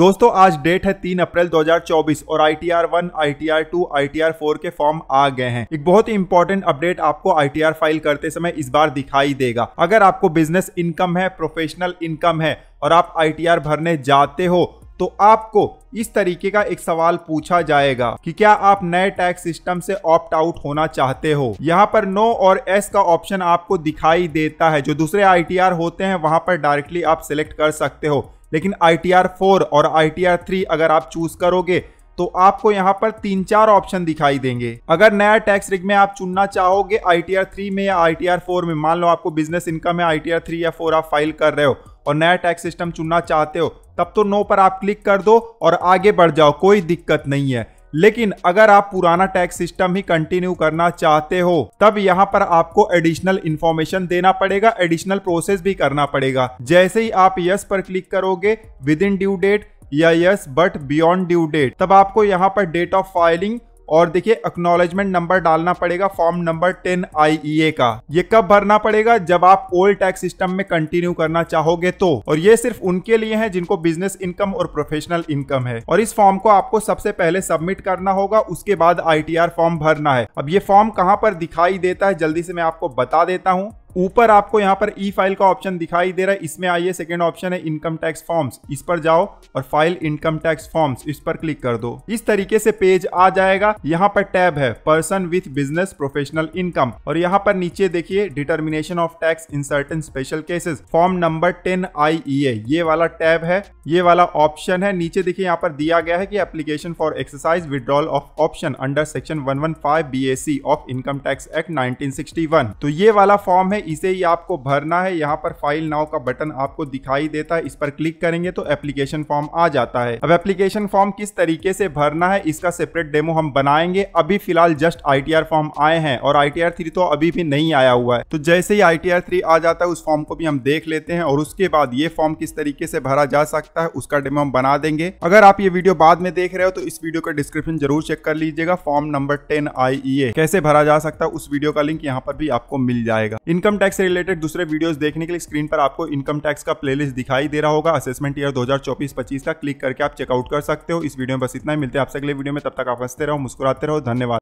दोस्तों आज डेट है 3 अप्रैल 2024 और I T R one I T R two I T R four के फॉर्म आ गए हैं एक बहुत ही इंपॉर्टेंट अपडेट आपको आई टी आर फाइल करते समय इस बार दिखाई देगा अगर आपको बिजनेस इनकम है प्रोफेशनल इनकम है और आप आई टी आर भरने जाते हो तो आपको इस तरीके का एक सवाल पूछा जाएगा कि क्या आप नए टैक्स सिस्टम से ऑप्ट आउट होना चाहते हो यहाँ पर नो और एस का ऑप्शन आपको दिखाई देता है जो दूसरे आर होते हैं वहां पर डायरेक्टली आप सिलेक्ट कर सकते हो लेकिन आई टी आर फोर और आई टी आर थ्री अगर आप चूज करोगे तो आपको यहाँ पर तीन चार ऑप्शन दिखाई देंगे अगर नया टैक्स रिग में आप चुनना चाहोगे आई टी आर थ्री में या आई टी आर फोर में मान लो आपको बिजनेस इनकम में आई टी आर थ्री या फोर आप फाइल कर रहे हो और नया टैक्स सिस्टम चुनना चाहते हो तब तो नो पर आप क्लिक कर दो और आगे बढ़ जाओ कोई दिक्कत नहीं है लेकिन अगर आप पुराना टैक्स सिस्टम ही कंटिन्यू करना चाहते हो तब यहाँ पर आपको एडिशनल इन्फॉर्मेशन देना पड़ेगा एडिशनल प्रोसेस भी करना पड़ेगा जैसे ही आप यस पर क्लिक करोगे विद इन ड्यू डेट या yes but beyond due date तब आपको यहाँ पर डेट ऑफ फाइलिंग और देखिए अक्नोलेजमेंट नंबर डालना पड़ेगा फॉर्म नंबर टेन आई का ये कब भरना पड़ेगा जब आप ओल्ड टैक्स सिस्टम में कंटिन्यू करना चाहोगे तो और ये सिर्फ उनके लिए है जिनको बिजनेस इनकम और प्रोफेशनल इनकम है और इस फॉर्म को आपको सबसे पहले सबमिट करना होगा उसके बाद आई फॉर्म भरना है अब ये फॉर्म कहाँ पर दिखाई देता है जल्दी से मैं आपको बता देता हूँ ऊपर आपको यहाँ पर ई e फाइल का ऑप्शन दिखाई दे रहा है इसमें आइए सेकेंड ऑप्शन है इनकम टैक्स फॉर्म्स इस पर जाओ और फाइल इनकम टैक्स फॉर्म्स इस पर क्लिक कर दो इस तरीके से पेज आ जाएगा यहाँ पर टैब है person with business professional income और यहाँ पर नीचे देखिए determination of tax in certain special cases form number ten I ये वाला टैब है ये वाला ऑप्शन है नीचे देखिए यहाँ पर दिया गया है कि application for exercise withdrawal of option under section one one five B C of income tax act nineteen sixty one तो ये वाला फॉर्म है है इसे ही आपको भरना है यहाँ पर फाइल नाव का बटन आपको दिखाई देता है इस पर क्लिक करेंगे तो एप्लीकेशन फॉर्म आ जाता है अब एप्लीकेशन फॉर्म किस तरीके से भरना है इसका सेपरेट डेमो हम बनाएंगे अभी फिलहाल जस्ट आई फॉर्म आए हैं और आई टी तो अभी भी नहीं आया हुआ है तो जैसे ही आई थ्री आ जाता है उस फॉर्म को भी हम देख लेते हैं और उसके बाद ये फॉर्म किस तरीके से भरा जा सकता है उसका डेमो हम बना देंगे अगर आप ये वीडियो बाद में देख रहे हो तो इस वीडियो का डिस्क्रिप्शन जरूर चेक कर लीजिएगा फॉर्म नंबर टेन आई कैसे भरा जा सकता है उस वीडियो का लिंक यहाँ पर भी आपको मिल जाएगा इनकम इनकम टैक्स रिलेटेड दूसरे वीडियोस देखने के लिए स्क्रीन पर आपको इनकम टैक्स का प्लेलिस्ट दिखाई दे रहा होगा असेसमेंट ईयर 2024-25 का क्लिक करके आप चेकआउट कर सकते हो इस वीडियो में बस इतना ही मिलते हैं आपसे अगले वीडियो में तब तक आप हंसते रहो मुस्कुराते रहो धन्यवाद